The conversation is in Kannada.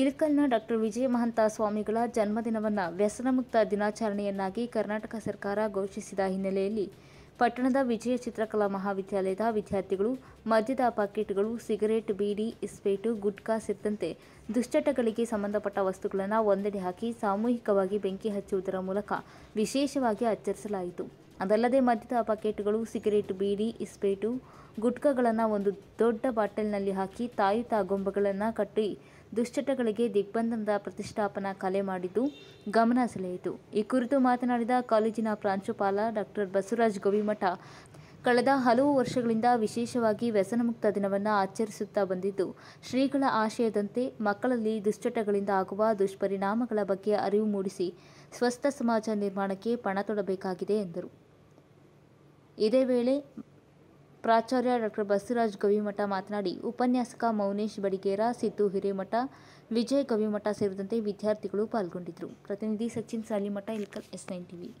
ಇಳಕಲ್ನ ಡಾಕ್ಟರ್ ವಿಜಯ ಮಹಂತ ಸ್ವಾಮಿಗಳ ಜನ್ಮದಿನವನ್ನು ವ್ಯಸನಮುಕ್ತ ದಿನಾಚರಣೆಯನ್ನಾಗಿ ಕರ್ನಾಟಕ ಸರ್ಕಾರ ಘೋಷಿಸಿದ ಹಿನ್ನೆಲೆಯಲ್ಲಿ ಪಟ್ಟಣದ ವಿಜಯ ಚಿತ್ರಕಲಾ ಮಹಾವಿದ್ಯಾಲಯದ ವಿದ್ಯಾರ್ಥಿಗಳು ಮದ್ಯದ ಪಾಕೆಟ್ಗಳು ಸಿಗರೇಟ್ ಬೀಡಿ ಇಸ್ಪೇಟು ಗುಟ್ಕಾ ಸೇರಿದಂತೆ ದುಶ್ಚಟಗಳಿಗೆ ಸಂಬಂಧಪಟ್ಟ ವಸ್ತುಗಳನ್ನು ಒಂದೆಡೆ ಹಾಕಿ ಸಾಮೂಹಿಕವಾಗಿ ಬೆಂಕಿ ಹಚ್ಚುವುದರ ಮೂಲಕ ವಿಶೇಷವಾಗಿ ಆಚರಿಸಲಾಯಿತು ಅದಲ್ಲದೆ ಮದ್ಯದ ಪಾಕೆಟ್ಗಳು ಸಿಗರೇಟ್ ಬೀಡಿ ಇಸ್ಪೇಟು ಗುಟ್ಕಗಳನ್ನು ಒಂದು ದೊಡ್ಡ ಬಾಟಲ್ನಲ್ಲಿ ಹಾಕಿ ತಾಯಿ ಗೊಂಬೆಗಳನ್ನು ಕಟ್ಟಿ ದುಶ್ಚಟಗಳಿಗೆ ದಿಗ್ಬಂಧನದ ಪ್ರತಿಷ್ಠಾಪನಾ ಕಲೆ ಮಾಡಿದ್ದು ಗಮನ ಸೆಳೆಯಿತು ಈ ಕುರಿತು ಮಾತನಾಡಿದ ಕಾಲೇಜಿನ ಪ್ರಾಂಶುಪಾಲ ಡಾಕ್ಟರ್ ಬಸವರಾಜ್ ಗೋವಿಮಠ ಕಳೆದ ಹಲವು ವರ್ಷಗಳಿಂದ ವಿಶೇಷವಾಗಿ ವ್ಯಸನಮುಕ್ತ ದಿನವನ್ನು ಆಚರಿಸುತ್ತಾ ಬಂದಿದ್ದು ಶ್ರೀಗಳ ಆಶಯದಂತೆ ಮಕ್ಕಳಲ್ಲಿ ದುಶ್ಚಟಗಳಿಂದ ಆಗುವ ದುಷ್ಪರಿಣಾಮಗಳ ಬಗ್ಗೆ ಅರಿವು ಮೂಡಿಸಿ ಸ್ವಸ್ಥ ಸಮಾಜ ನಿರ್ಮಾಣಕ್ಕೆ ಪಣ ತೊಡಬೇಕಾಗಿದೆ ಎಂದರು ಇದೇ ವೇಳೆ ಪ್ರಾಚಾರ್ಯ ಡಾಕ್ಟರ್ ಬಸವರಾಜ್ ಗವಿಮಠ ಮಾತನಾಡಿ ಉಪನ್ಯಾಸಕ ಮೌನೇಶ್ ಬಡಿಗೇರ ಸಿದ್ದು ಹಿರೇಮಠ ವಿಜಯ್ ಗವಿಮಠ ಸೇರಿದಂತೆ ವಿದ್ಯಾರ್ಥಿಗಳು ಪಾಲ್ಗೊಂಡಿದ್ದರು ಪ್ರತಿನಿಧಿ Sachin Salimath Ilkal S nine TV